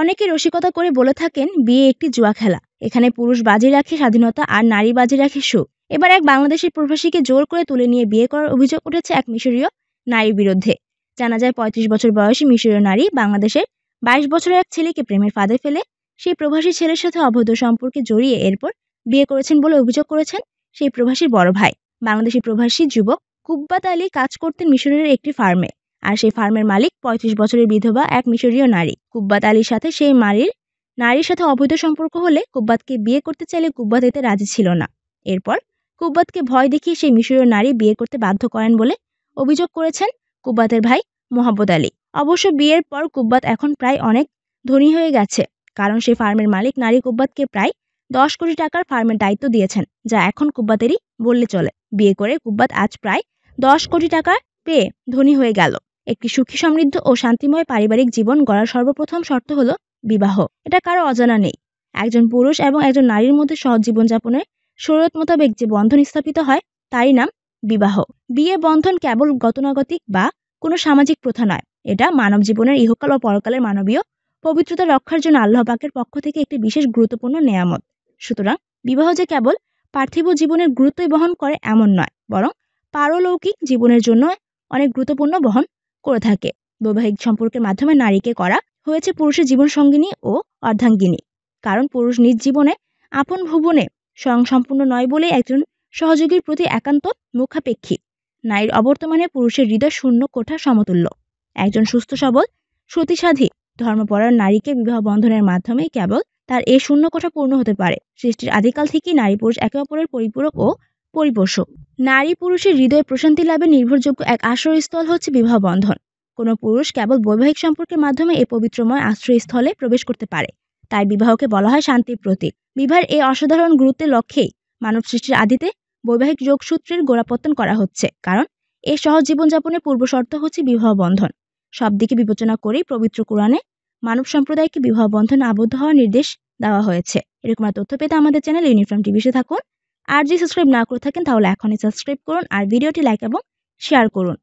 অনেকে রসিকতা করে বলে থাকেন বিয়ে একটি জুয়া খেলা এখানে পুরুষ বাজি রাখে স্বাধীনতা আর নারী বাজি রাখে সুখ এবার এক বাংলাদেশের প্রবাসীকে জোর করে তুলে নিয়ে বিয়ে করার অভিযোগ উঠেছে এক মিশরীয় নারীর বিরুদ্ধে জানা যায় পঁয়ত্রিশ বছর বয়সী মিশরীয় নারী বাংলাদেশের বাইশ বছরের এক ছেলেকে প্রেমের ফাঁদে ফেলে সেই প্রবাসী ছেলের সাথে অবৈধ সম্পর্কে জড়িয়ে এরপর বিয়ে করেছেন বলে অভিযোগ করেছেন সেই প্রবাসীর বড় ভাই বাংলাদেশি প্রবাসী যুবক কুব্বাত আলী কাজ করতেন মিশরের একটি ফার্মে আর সেই ফার্মের মালিক পঁয়ত্রিশ বছরের বিধবা এক মিশরীয় নারী কুব্বাত আলীর সাথে সেই মারির নারীর সাথে অবৈধ সম্পর্ক হলে কুব্বাতকে বিয়ে করতে চাইলে কুব্বাত এতে রাজি ছিল না এরপর কুব্বাতকে ভয় দেখিয়ে সেই মিশরীয় নারী বিয়ে করতে বাধ্য করেন বলে অভিযোগ করেছেন কুব্বাতের ভাই মোহাম্মদ আলী অবশ্য বিয়ের পর কুব্বাত এখন প্রায় অনেক ধনী হয়ে গেছে কারণ সেই ফার্মের মালিক নারী কুব্বাতকে প্রায় দশ কোটি টাকার ফার্মের দায়িত্ব দিয়েছেন যা এখন কুব্বাতেরই বললে চলে বিয়ে করে কুব্বাত আজ প্রায় দশ কোটি টাকা পেয়ে ধনী হয়ে গেল একটি সুখী সমৃদ্ধ ও শান্তিময় পারিবারিক জীবন গড়ার সর্বপ্রথম শর্ত হল বিবাহ এটা কারো অজানা নেই একজন পুরুষ এবং একজন নারীর মধ্যে সহজ জীবনযাপনের শরীয়ত মোতাবেক যে বন্ধন স্থাপিত হয় তারই নাম বিবাহ বিয়ে বন্ধন কেবল গতনাগতিক বা কোনো সামাজিক প্রথা নয় এটা মানব জীবনের ইহকাল ও পরকালের মানবীয় পবিত্রতা রক্ষার জন্য আল্লাহবাকের পক্ষ থেকে একটি বিশেষ গুরুত্বপূর্ণ নেয়ামত সুতরাং বিবাহ যে কেবল পার্থিব জীবনের গুরুত্বই বহন করে এমন নয় বরং পারলৌকিক জীবনের জন্য অনেক গুরুত্বপূর্ণ বহন করে থাকে বৈবাহিক সম্পর্কের মাধ্যমে নারীকে করা হয়েছে পুরুষের জীবন সঙ্গিনী ও অর্ধাঙ্গিনী কারণ পুরুষ নিজ জীবনে আপন ভুবনে স্বয়ংসম্পূর্ণ নয় বলে একজন সহযোগীর প্রতি একান্ত মুখাপেক্ষী নারীর অবর্তমানে পুরুষের হৃদয় শূন্য কোঠা সমতুল্য একজন সুস্থ সবল সতীসাধী ধর্মপরায়ণ নারীকে বিবাহ বন্ধনের মাধ্যমে কেবল তার এ শূন্য কোঠা পূর্ণ হতে পারে সৃষ্টির আদিকাল থেকেই নারী পুরুষ একে অপরের পরিপূরক ও পরিপোষক নারী পুরুষের হৃদয়ে প্রশান্তি লাভের নির্ভরযোগ্য এক আশ্রয়স্থল হচ্ছে বিবাহ বন্ধন কোনো পুরুষ কেবল বৈবাহিক সম্পর্কের মাধ্যমে এই পবিত্রময় আশ্রয়স্থলে প্রবেশ করতে পারে তাই বিবাহকে বলা হয় শান্তির প্রতীক বিবাহের এই অসাধারণ গুরুত্বের লক্ষ্যেই মানব সৃষ্টির আদিতে বৈবাহিক যোগসূত্রের গোড়াপত্তন করা হচ্ছে কারণ এই সহজ জীবনযাপনের পূর্বশর্ত হচ্ছে বিবাহ বন্ধন সব দিকে বিবেচনা করেই পবিত্র কোরআনে মানব সম্প্রদায়কে বিবাহ বন্ধনে আবদ্ধ হওয়ার নির্দেশ দেওয়া হয়েছে এরকম তথ্য পেতে আমাদের চ্যানেল ইউনিফর্ম টিভিতে থাকুন আর যদি সাবস্ক্রাইব না করে থাকেন তাহলে এখনই সাবস্ক্রাইব করুন আর ভিডিওটি লাইক এবং শেয়ার করুন